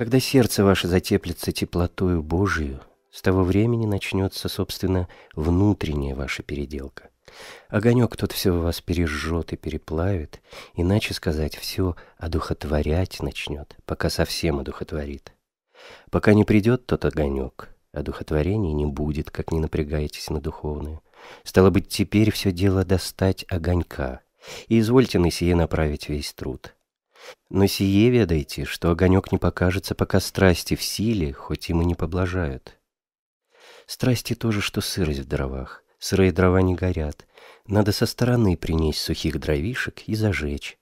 Когда сердце ваше затеплится теплотою Божию, с того времени начнется, собственно, внутренняя ваша переделка. Огонек тот все вас пережжет и переплавит, иначе сказать, все одухотворять начнет, пока совсем одухотворит. Пока не придет тот огонек, одухотворения не будет, как не напрягаетесь на духовное. Стало быть, теперь все дело достать огонька, и извольте на сие направить весь труд. Но сие ведайте, что огонек не покажется, пока страсти в силе, хоть им и не поблажают. Страсти тоже, что сырость в дровах. Сырые дрова не горят. Надо со стороны принесть сухих дровишек и зажечь.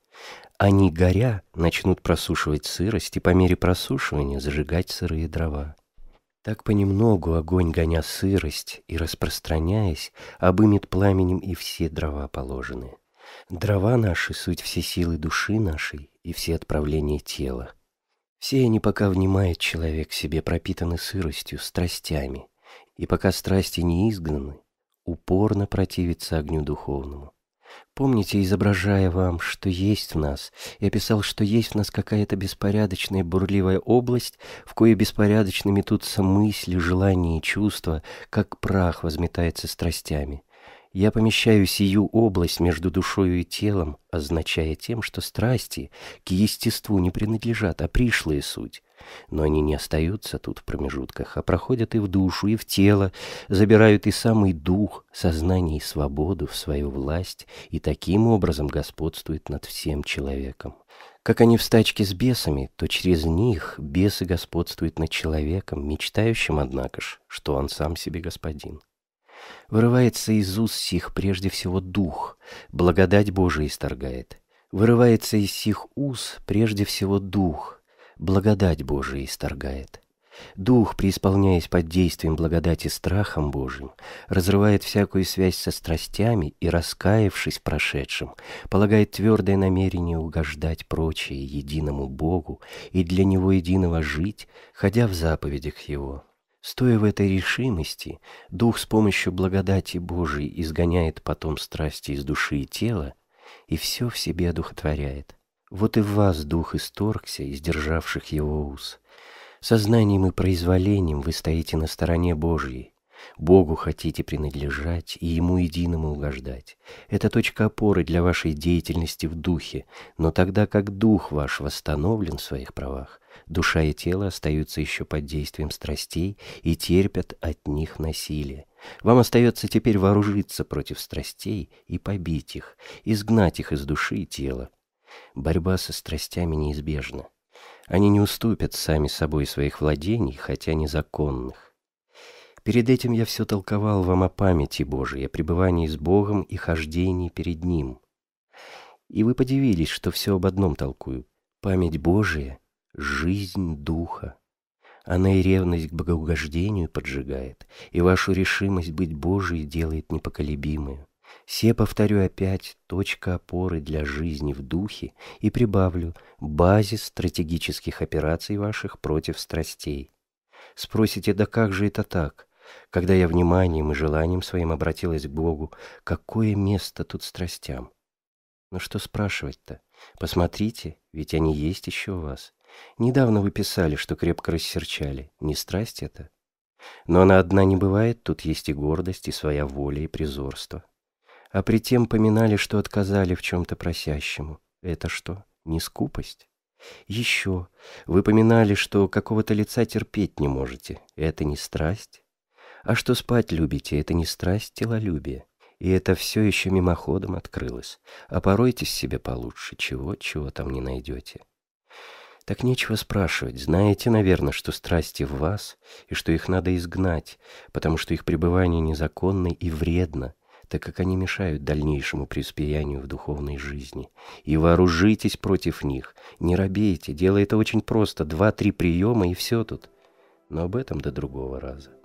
Они, горя, начнут просушивать сырость и по мере просушивания зажигать сырые дрова. Так понемногу огонь, гоня сырость и распространяясь, обымет пламенем и все дрова положенные. Дрова наши — суть все силы души нашей и все отправления тела. Все они, пока внимает человек себе, пропитаны сыростью, страстями, и пока страсти не изгнаны, упорно противится огню духовному. Помните, изображая вам, что есть в нас, я писал, что есть в нас какая-то беспорядочная бурливая область, в кое беспорядочными метутся мысли, желания и чувства, как прах возметается страстями. Я помещаю сию область между душою и телом, означая тем, что страсти к естеству не принадлежат, а пришлые суть. Но они не остаются тут в промежутках, а проходят и в душу, и в тело, забирают и самый дух, сознание и свободу в свою власть, и таким образом господствует над всем человеком. Как они в стачке с бесами, то через них бесы господствуют над человеком, мечтающим, однако ж, что он сам себе господин. Вырывается из уст сих прежде всего дух, благодать Божия исторгает. Вырывается из сих уз прежде всего дух, благодать Божия исторгает. Дух, преисполняясь под действием благодати страхом Божьим, разрывает всякую связь со страстями и, раскаявшись в прошедшем, полагает твердое намерение угождать прочее единому Богу и для Него единого жить, ходя в заповедях Его. Стоя в этой решимости, Дух с помощью благодати Божией изгоняет потом страсти из души и тела, и все в себе одухотворяет. Вот и в вас Дух исторгся, издержавших его уз. Сознанием и произволением вы стоите на стороне Божьей, Богу хотите принадлежать и Ему единому угождать. Это точка опоры для вашей деятельности в духе, но тогда как дух ваш восстановлен в своих правах, душа и тело остаются еще под действием страстей и терпят от них насилие. Вам остается теперь вооружиться против страстей и побить их, изгнать их из души и тела. Борьба со страстями неизбежна. Они не уступят сами собой своих владений, хотя незаконных. Перед этим я все толковал вам о памяти Божией, о пребывании с Богом и хождении перед Ним. И вы подивились, что все об одном толкую. Память Божия — жизнь Духа. Она и ревность к богоугождению поджигает, и вашу решимость быть Божией делает непоколебимую. Все, повторю опять, точка опоры для жизни в духе и прибавлю базис стратегических операций ваших против страстей. Спросите, да как же это так? Когда я вниманием и желанием своим обратилась к Богу, какое место тут страстям? Ну что спрашивать-то? Посмотрите, ведь они есть еще у вас. Недавно вы писали, что крепко рассерчали. Не страсть это? Но она одна не бывает, тут есть и гордость, и своя воля, и призорство. А при тем поминали, что отказали в чем-то просящему. Это что, не скупость? Еще, вы поминали, что какого-то лица терпеть не можете. Это не страсть? А что спать любите, это не страсть телолюбие. И это все еще мимоходом открылось. А поройтесь себе получше, чего-чего там не найдете. Так нечего спрашивать. Знаете, наверное, что страсти в вас, и что их надо изгнать, потому что их пребывание незаконно и вредно, так как они мешают дальнейшему преуспеянию в духовной жизни. И вооружитесь против них. Не робейте. Дело это очень просто. Два-три приема, и все тут. Но об этом до другого раза.